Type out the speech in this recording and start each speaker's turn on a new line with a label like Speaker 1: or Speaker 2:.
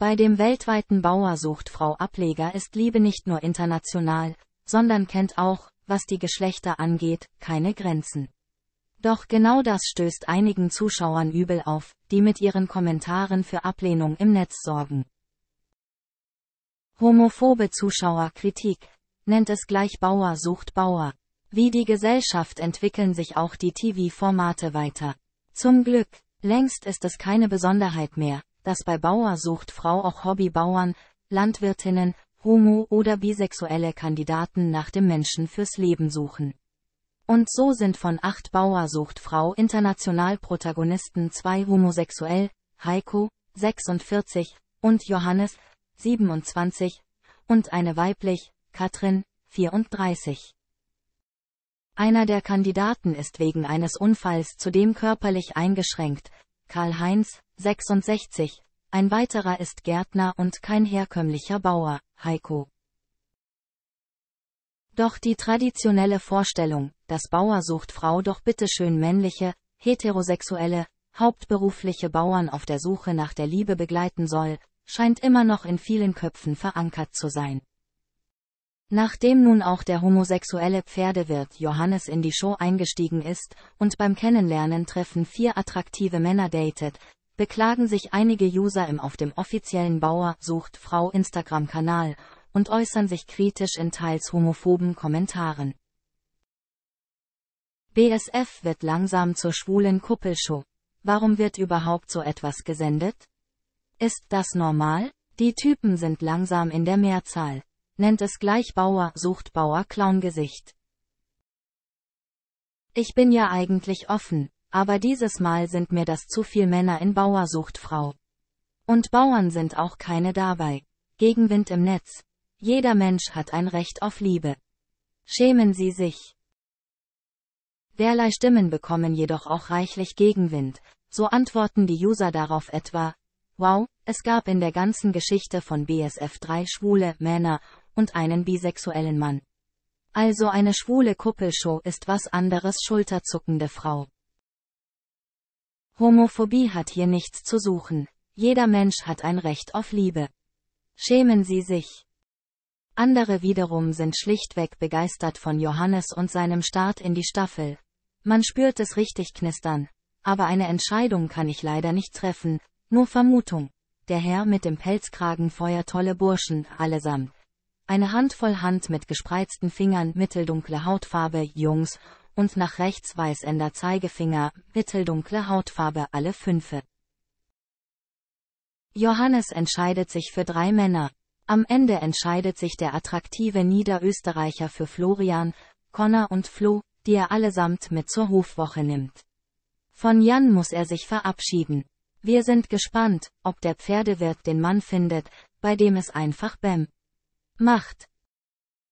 Speaker 1: Bei dem weltweiten Frau ableger ist Liebe nicht nur international, sondern kennt auch, was die Geschlechter angeht, keine Grenzen. Doch genau das stößt einigen Zuschauern übel auf, die mit ihren Kommentaren für Ablehnung im Netz sorgen. Homophobe Zuschauerkritik nennt es gleich Bauer sucht Bauer. Wie die Gesellschaft entwickeln sich auch die TV-Formate weiter. Zum Glück, längst ist es keine Besonderheit mehr, dass bei Bauersucht Frau auch Hobbybauern, Landwirtinnen, homo- oder bisexuelle Kandidaten nach dem Menschen fürs Leben suchen. Und so sind von acht Bauersucht Frau international Protagonisten zwei homosexuell, Heiko, 46, und Johannes, 27, und eine weiblich, Katrin, 34. Einer der Kandidaten ist wegen eines Unfalls zudem körperlich eingeschränkt, Karl-Heinz, 66, ein weiterer ist Gärtner und kein herkömmlicher Bauer, Heiko. Doch die traditionelle Vorstellung, dass Bauer sucht Frau doch bitteschön männliche, heterosexuelle, hauptberufliche Bauern auf der Suche nach der Liebe begleiten soll, scheint immer noch in vielen Köpfen verankert zu sein. Nachdem nun auch der homosexuelle Pferdewirt Johannes in die Show eingestiegen ist und beim Kennenlernen treffen vier attraktive Männer datet, beklagen sich einige User im auf dem offiziellen Bauer sucht Frau Instagram-Kanal und äußern sich kritisch in teils homophoben Kommentaren. BSF wird langsam zur schwulen Kuppelshow. Warum wird überhaupt so etwas gesendet? Ist das normal? Die Typen sind langsam in der Mehrzahl. Nennt es gleich Bauer, sucht Bauer Clowngesicht. Ich bin ja eigentlich offen, aber dieses Mal sind mir das zu viel Männer in Bauersucht Frau. Und Bauern sind auch keine dabei. Gegenwind im Netz. Jeder Mensch hat ein Recht auf Liebe. Schämen Sie sich. Derlei Stimmen bekommen jedoch auch reichlich Gegenwind, so antworten die User darauf etwa, wow, es gab in der ganzen Geschichte von BSF drei schwule Männer und einen bisexuellen Mann. Also eine schwule Kuppelshow ist was anderes schulterzuckende Frau. Homophobie hat hier nichts zu suchen. Jeder Mensch hat ein Recht auf Liebe. Schämen Sie sich. Andere wiederum sind schlichtweg begeistert von Johannes und seinem Start in die Staffel. Man spürt es richtig knistern. Aber eine Entscheidung kann ich leider nicht treffen, nur Vermutung. Der Herr mit dem Pelzkragen feuert tolle Burschen, allesamt. Eine Handvoll Hand mit gespreizten Fingern, mitteldunkle Hautfarbe, Jungs, und nach rechts weißender Zeigefinger, mitteldunkle Hautfarbe alle fünfe. Johannes entscheidet sich für drei Männer. Am Ende entscheidet sich der attraktive Niederösterreicher für Florian, Connor und Flo, die er allesamt mit zur Hofwoche nimmt. Von Jan muss er sich verabschieden. Wir sind gespannt, ob der Pferdewirt den Mann findet, bei dem es einfach Bäm macht.